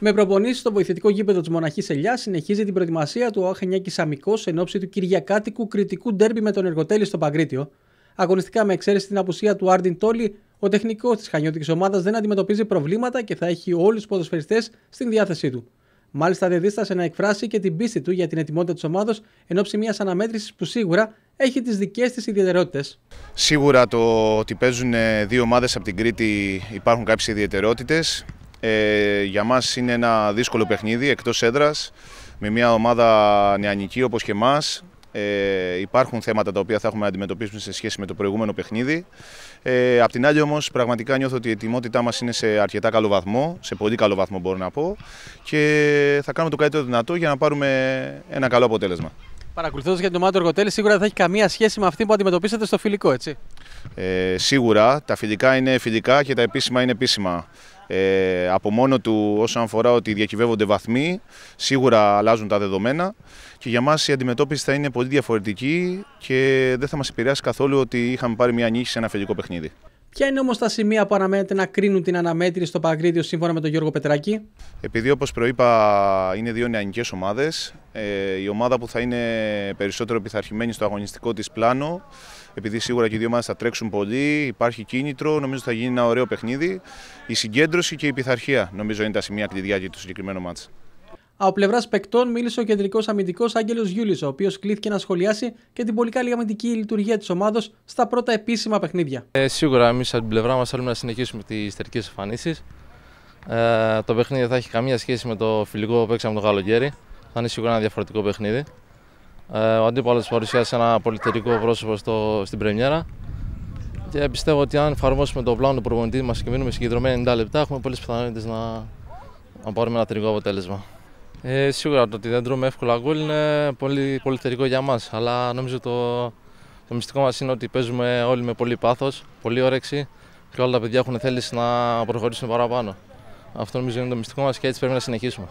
Με προπονήσεις στο βοηθητικό γήπεδο της Μοναχής Ελιάς, συνεχίζει την προετοιμασία του Αχενιάκης Σαμικός εν ώψη του Κυριακάτικου κριτικού ντέρμπι με τον Εργοτέλη στο Παγκρίτιο. Αγωνιστικά με εξαίρεση την απουσία του Άρντιν Τόλι, ο τεχνικός της χανιώτικης ομάδας δεν αντιμετωπίζει προβλήματα και θα έχει όλους τους ποδοσφαιριστές στην διάθεσή του. Μάλιστα, δεν δίστασε να εκφράσει και την πίστη του για την ετοιμότητα της ομάδα εν ώψη μιας αναμέτρησης που σίγουρα έχει τις δικές της ιδιαιτερότητες. Σίγουρα το ότι παίζουν δύο ομάδες από την Κρήτη υπάρχουν κάποιες ιδιαιτερότητες. Ε, για μας είναι ένα δύσκολο παιχνίδι εκτός έδρας με μια ομάδα νεανική όπως και εμάς. Ε, υπάρχουν θέματα τα οποία θα έχουμε να αντιμετωπίσουμε σε σχέση με το προηγούμενο παιχνίδι. Ε, απ' την άλλη όμως πραγματικά νιώθω ότι η ετοιμότητά μας είναι σε αρκετά καλό βαθμό, σε πολύ καλό βαθμό μπορώ να πω και θα κάνουμε το καλύτερο δυνατό για να πάρουμε ένα καλό αποτέλεσμα. Παρακολουθώντας για ομάδα του Εργοτέλη, σίγουρα δεν θα έχει καμία σχέση με αυτή που αντιμετωπίσατε στο φιλικό, έτσι. Ε, σίγουρα. Τα φιλικά είναι φιλικά και τα επίσημα είναι επίσημα. Ε, από μόνο του όσον αφορά ότι διακυβεύονται βαθμοί, σίγουρα αλλάζουν τα δεδομένα και για μας η αντιμετώπιση θα είναι πολύ διαφορετική και δεν θα μας επηρεάσει καθόλου ότι είχαμε πάρει μια νίκη σε ένα φιλικό παιχνίδι. Ποια είναι όμως τα σημεία που αναμένεται να κρίνουν την αναμέτρηση στο Παγκρίδιο σύμφωνα με τον Γιώργο Πετράκη. Επειδή όπως προείπα είναι δύο νεανικές ομάδες, ε, η ομάδα που θα είναι περισσότερο πειθαρχημένη στο αγωνιστικό της πλάνο, επειδή σίγουρα και οι δύο ομάδες θα τρέξουν πολύ, υπάρχει κίνητρο, νομίζω θα γίνει ένα ωραίο παιχνίδι. Η συγκέντρωση και η πειθαρχία νομίζω είναι τα σημεία κλειδιά για το συγκεκριμένο μάτς. Από πλευράς παικτών μίλησε ο κεντρικός αμυντικός Άγγελος Γιούλης, ο οποίος κλήθηκε να σχολιάσει και την πολύ καλή αμυντική λειτουργία της ομάδα στα πρώτα επίσημα παιχνίδια. Ε, σίγουρα, εμείς από την πλευρά μας θέλουμε να συνεχίσουμε τις τερικές εμφανίσεις. Ε, το παιχνίδι θα έχει καμία σχέση με το φιλικό που παίξαμε το καλοκαίρι. Θα είναι σίγουρα ένα διαφορετικό παιχνίδι. Ε, ο αντίπαλος παρουσιάσε ένα πολυτερικό πρόσωπο στο, στην Πρεμιέρα. Και πιστεύω ότι αν εφαρμόσουμε το πλάνο του προπονητή μας και μείνουμε συγκεντρωμένοι 90 λεπτά, έχουμε πολλές πιθανότητες να, να πάρουμε ένα τελικό αποτέλεσμα. Ε, σίγουρα το ότι δεν τρώμε εύκολα γκολ είναι πολύ, πολύ για μας. Αλλά νομίζω το, το μυστικό μας είναι ότι παίζουμε όλοι με πολύ πάθος, πολύ όρεξη και όλα τα παιδιά έχουν θέληση να προχωρήσουν παραπάνω. Αυτό νομίζω είναι το μυστικό μας και έτσι πρέπει να συνεχίσουμε.